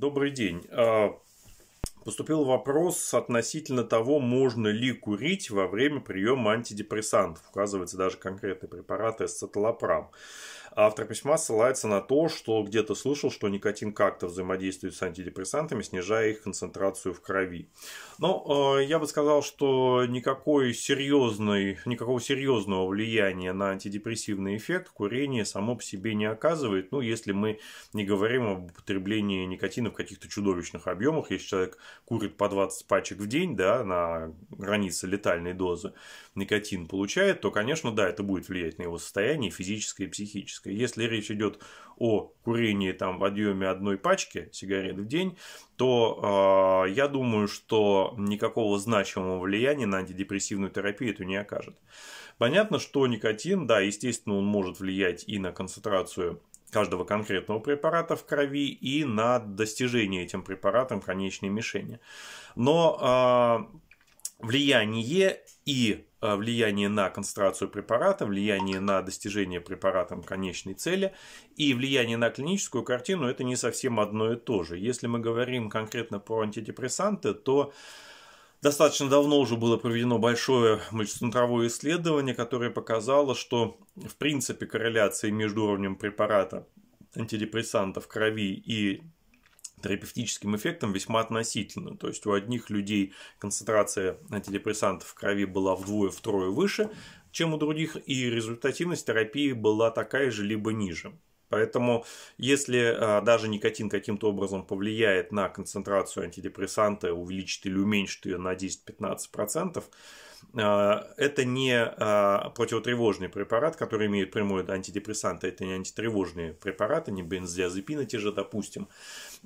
Добрый день. А, поступил вопрос относительно того, можно ли курить во время приема антидепрессантов. Указывается даже конкретный препарат эсцеталопрам. Автор письма ссылается на то, что где-то слышал, что никотин как-то взаимодействует с антидепрессантами, снижая их концентрацию в крови. Но э, я бы сказал, что никакой серьезной, никакого серьезного влияния на антидепрессивный эффект курение само по себе не оказывает. Ну, если мы не говорим об употреблении никотина в каких-то чудовищных объемах, если человек курит по 20 пачек в день, да, на границе летальной дозы никотин получает, то, конечно, да, это будет влиять на его состояние физическое и психическое классическая. Если речь идет о курении там в объеме одной пачки сигарет в день, то э, я думаю, что никакого значимого влияния на антидепрессивную терапию это не окажет. Понятно, что никотин, да, естественно, он может влиять и на концентрацию каждого конкретного препарата в крови и на достижение этим препаратом конечной мишени. Но э, влияние и Э, влияние на концентрацию препарата, влияние на достижение препаратом конечной цели и влияние на клиническую картину – это не совсем одно и то же. Если мы говорим конкретно про антидепрессанты, то Достаточно давно уже было проведено большое мультицентровое исследование, которое показало, что в принципе корреляции между уровнем препарата антидепрессанта в крови и терапевтическим эффектом весьма относительно. То есть у одних людей концентрация антидепрессантов в крови была вдвое-втрое выше, чем у других, и результативность терапии была такая же либо ниже. Поэтому, если а, даже никотин каким-то образом повлияет на концентрацию антидепрессанта, увеличит или уменьшит ее на 10-15%, а, это не а, противотревожный препарат, который имеет прямое антидепрессант, а это не антитревожные препараты, не бензодиазепины те же, допустим,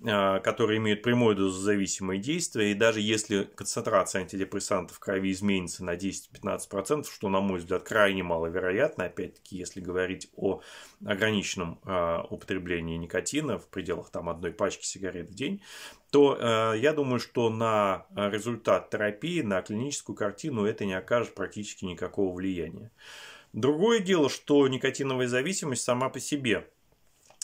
а, которые имеют прямое дозозависимое действие, и даже если концентрация антидепрессантов в крови изменится на 10-15%, что, на мой взгляд, крайне маловероятно, опять-таки, если говорить о ограниченном а, а, употребления никотина в пределах там одной пачки сигарет в день, то э, я думаю, что на э, результат терапии, на клиническую картину это не окажет практически никакого влияния. Другое дело, что никотиновая зависимость сама по себе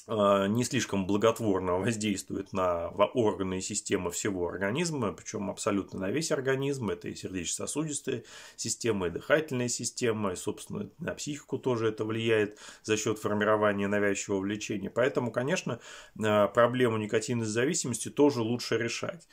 Э, не слишком благотворно воздействует на органы и системы всего организма, причем абсолютно на весь организм. Это и сердечно сосудистая система, и дыхательная система, и, собственно, на психику тоже это влияет за счет формирования навязчивого влечения. Поэтому, конечно, э, проблему никотинной зависимости тоже лучше решать.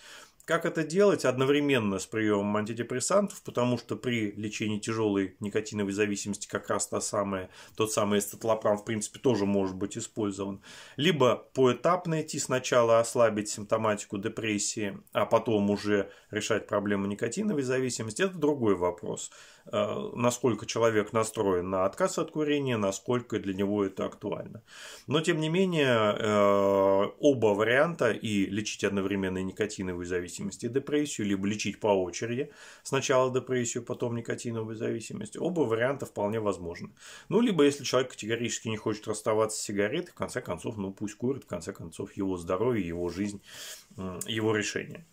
Как это делать одновременно с приемом антидепрессантов, потому что при лечении тяжелой никотиновой зависимости как раз та самая, тот самый эстатлопрам в принципе тоже может быть использован. Либо поэтапно идти сначала ослабить симптоматику депрессии, а потом уже решать проблему никотиновой зависимости, это другой вопрос. Э, насколько человек настроен на отказ от курения, насколько для него это актуально. Но тем не менее, э, оба варианта и лечить одновременно никотиновую зависимость зависимости и депрессию, либо лечить по очереди. Сначала депрессию, потом никотиновую зависимость. Оба варианта вполне возможны. Ну, либо если человек категорически не хочет расставаться с сигаретой, в конце концов, ну пусть курит, в конце концов, его здоровье, его жизнь, его решение.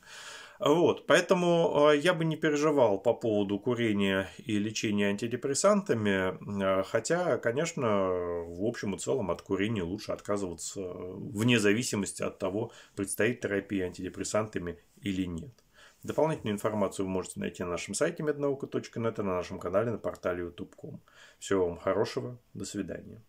Вот, поэтому а, я бы не переживал по поводу курения и лечения антидепрессантами, а, хотя, конечно, в общем и целом от курения лучше отказываться вне зависимости от того, предстоит терапия антидепрессантами или нет. Дополнительную информацию вы можете найти на нашем сайте mednauka.net и а на нашем канале на портале youtube.com. Всего вам хорошего, до свидания.